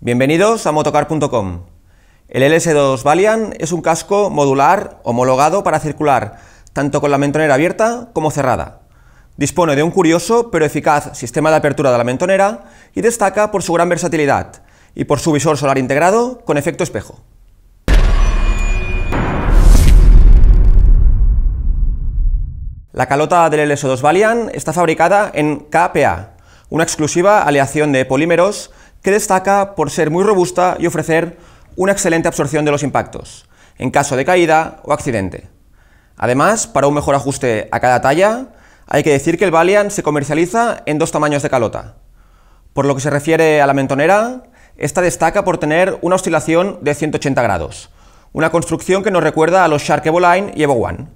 Bienvenidos a motocar.com. El LS2 Valiant es un casco modular homologado para circular tanto con la mentonera abierta como cerrada. Dispone de un curioso pero eficaz sistema de apertura de la mentonera y destaca por su gran versatilidad y por su visor solar integrado con efecto espejo. La calota del LS2 Valiant está fabricada en KPA, una exclusiva aleación de polímeros que destaca por ser muy robusta y ofrecer una excelente absorción de los impactos, en caso de caída o accidente. Además, para un mejor ajuste a cada talla, hay que decir que el Valiant se comercializa en dos tamaños de calota. Por lo que se refiere a la mentonera, esta destaca por tener una oscilación de 180 grados, una construcción que nos recuerda a los Shark Line y Evo One.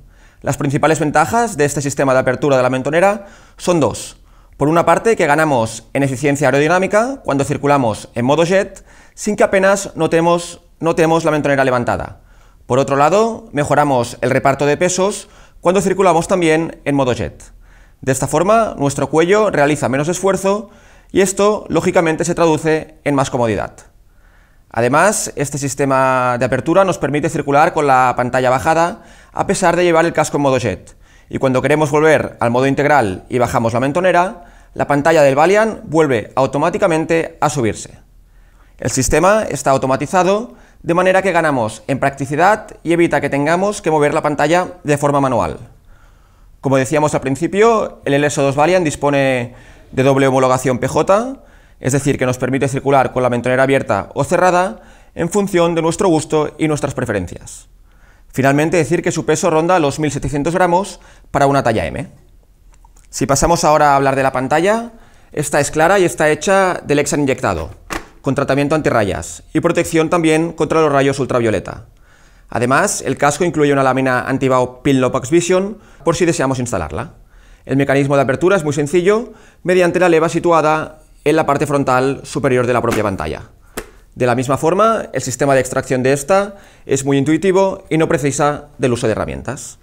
Las principales ventajas de este sistema de apertura de la mentonera son dos. Por una parte, que ganamos en eficiencia aerodinámica cuando circulamos en modo jet sin que apenas notemos, la mentonera levantada. Por otro lado, mejoramos el reparto de pesos cuando circulamos también en modo jet. De esta forma, nuestro cuello realiza menos esfuerzo y esto, lógicamente, se traduce en más comodidad. Además, este sistema de apertura nos permite circular con la pantalla bajada a pesar de llevar el casco en modo jet. Y cuando queremos volver al modo integral y bajamos la mentonera, la pantalla del Valiant vuelve automáticamente a subirse. El sistema está automatizado de manera que ganamos en practicidad y evita que tengamos que mover la pantalla de forma manual. Como decíamos al principio, el LSO2 Valiant dispone de doble homologación PJ, es decir, que nos permite circular con la mentonera abierta o cerrada en función de nuestro gusto y nuestras preferencias. Finalmente, decir que su peso ronda los 1.700 gramos para una talla M. Si pasamos ahora a hablar de la pantalla, esta es clara y está hecha de Lexan inyectado, con tratamiento antirrayas y protección también contra los rayos ultravioleta. Además, el casco incluye una lámina anti Pin Vision por si deseamos instalarla. El mecanismo de apertura es muy sencillo, mediante la leva situada en la parte frontal superior de la propia pantalla. De la misma forma, el sistema de extracción de esta es muy intuitivo y no precisa del uso de herramientas.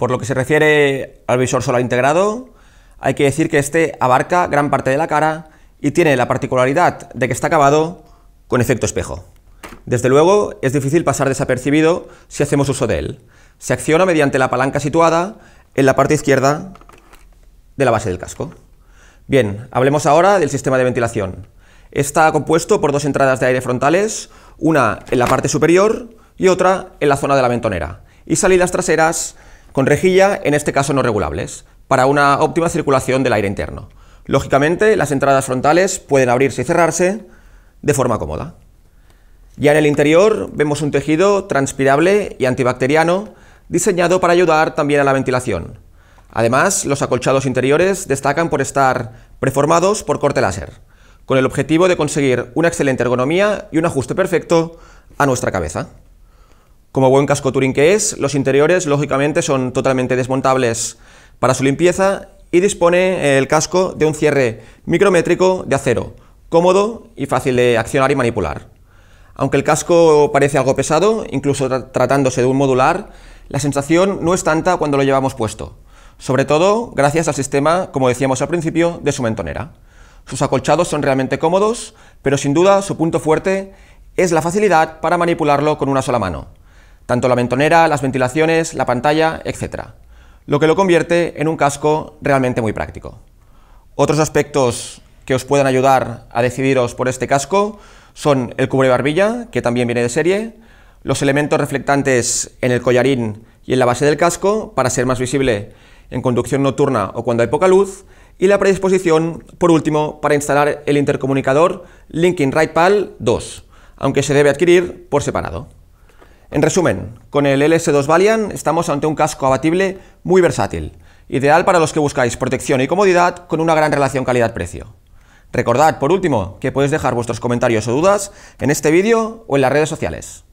Por lo que se refiere al visor solar integrado, hay que decir que este abarca gran parte de la cara y tiene la particularidad de que está acabado con efecto espejo. Desde luego, es difícil pasar desapercibido si hacemos uso de él. Se acciona mediante la palanca situada en la parte izquierda de la base del casco. Bien, hablemos ahora del sistema de ventilación. Está compuesto por dos entradas de aire frontales, una en la parte superior y otra en la zona de la ventonera, y salidas traseras con rejilla, en este caso no regulables, para una óptima circulación del aire interno. Lógicamente, las entradas frontales pueden abrirse y cerrarse de forma cómoda. Ya en el interior vemos un tejido transpirable y antibacteriano diseñado para ayudar también a la ventilación. Además, los acolchados interiores destacan por estar preformados por corte láser, con el objetivo de conseguir una excelente ergonomía y un ajuste perfecto a nuestra cabeza. Como buen casco Touring que es, los interiores lógicamente son totalmente desmontables para su limpieza y dispone el casco de un cierre micrométrico de acero, cómodo y fácil de accionar y manipular. Aunque el casco parece algo pesado, incluso tratándose de un modular, la sensación no es tanta cuando lo llevamos puesto, sobre todo gracias al sistema, como decíamos al principio, de su mentonera. Sus acolchados son realmente cómodos, pero sin duda su punto fuerte es la facilidad para manipularlo con una sola mano tanto la mentonera, las ventilaciones, la pantalla, etc. Lo que lo convierte en un casco realmente muy práctico. Otros aspectos que os puedan ayudar a decidiros por este casco son el cubre barbilla, que también viene de serie, los elementos reflectantes en el collarín y en la base del casco para ser más visible en conducción nocturna o cuando hay poca luz, y la predisposición, por último, para instalar el intercomunicador Linkin Pal 2, aunque se debe adquirir por separado. En resumen, con el LS2 Valiant estamos ante un casco abatible muy versátil, ideal para los que buscáis protección y comodidad con una gran relación calidad-precio. Recordad, por último, que podéis dejar vuestros comentarios o dudas en este vídeo o en las redes sociales.